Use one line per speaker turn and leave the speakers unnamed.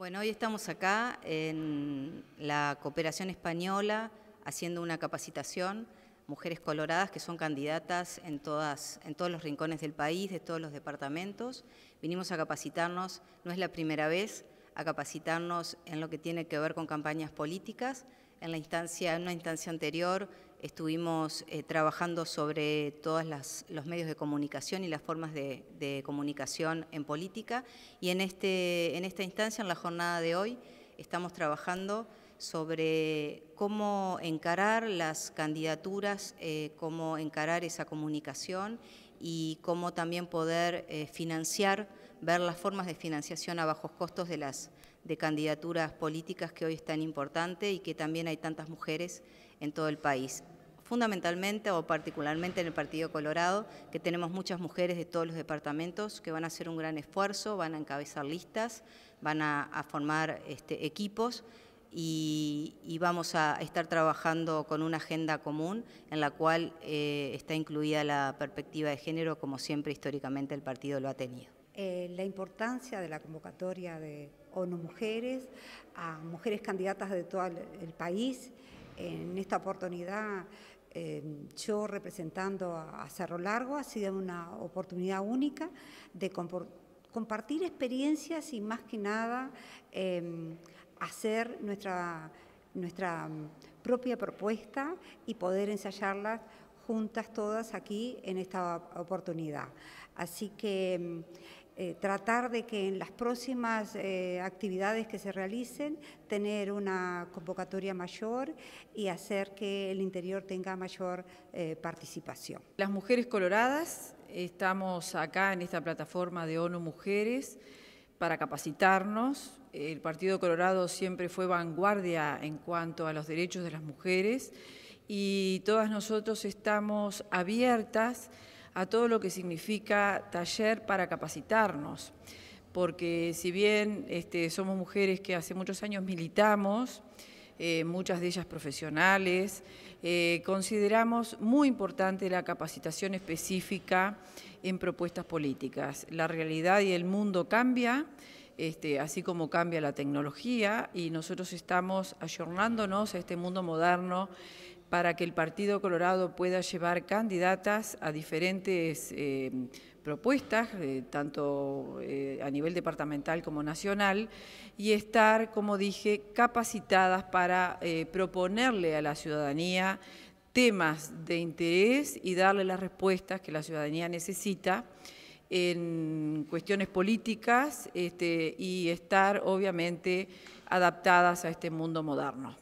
Bueno, hoy estamos acá en la cooperación española haciendo una capacitación, mujeres coloradas que son candidatas en, todas, en todos los rincones del país, de todos los departamentos. Vinimos a capacitarnos, no es la primera vez, a capacitarnos en lo que tiene que ver con campañas políticas. En, la instancia, en una instancia anterior estuvimos eh, trabajando sobre todos los medios de comunicación y las formas de, comunicación en política y este, en esta instancia, en la jornada de hoy, estamos trabajando sobre cómo encarar las candidaturas, eh, cómo encarar esa comunicación y cómo también poder eh, financiar, ver las formas de financiación a bajos costos de las de candidaturas políticas que hoy es tan importante y que también hay tantas mujeres en todo el país. Fundamentalmente o particularmente en el Partido Colorado, que tenemos muchas mujeres de todos los departamentos que van a hacer un gran esfuerzo, van a encabezar listas, van a, formar este, equipos y, vamos a estar trabajando con una agenda común en la cual eh, está incluida la perspectiva de género, como siempre históricamente el partido lo ha tenido.
Eh, la importancia de la convocatoria de ONU Mujeres a mujeres candidatas de todo el país. En esta oportunidad eh, yo representando a Cerro Largo ha sido una oportunidad única de compartir experiencias y más que nada hacer nuestra, nuestra mm, propia propuesta y poder ensayarla juntas todas aquí en esta oportunidad. Así que mm, eh, tratar de que en las próximas eh, actividades que se realicen tener una convocatoria mayor y hacer que el interior tenga mayor eh, participación.
Las mujeres coloradas, estamos acá en esta plataforma de ONU Mujeres para capacitarnos. El Partido Colorado siempre fue vanguardia en cuanto a los derechos de las mujeres y todas nosotros estamos abiertas a todo lo que significa taller para capacitarnos, porque si bien este, somos mujeres que hace muchos años militamos, eh, muchas de ellas profesionales. Eh, consideramos muy importante la capacitación específica en propuestas políticas. La realidad y el mundo cambia. Este, así como cambia la tecnología y nosotros estamos ayornándonos a este mundo moderno para que el Partido Colorado pueda llevar candidatas a diferentes eh, propuestas, eh, tanto eh, a nivel departamental como nacional, y estar, como dije, capacitadas para proponerle a la ciudadanía temas de interés y darle las respuestas que la ciudadanía necesita en cuestiones políticas este, y estar obviamente adaptadas a este mundo moderno.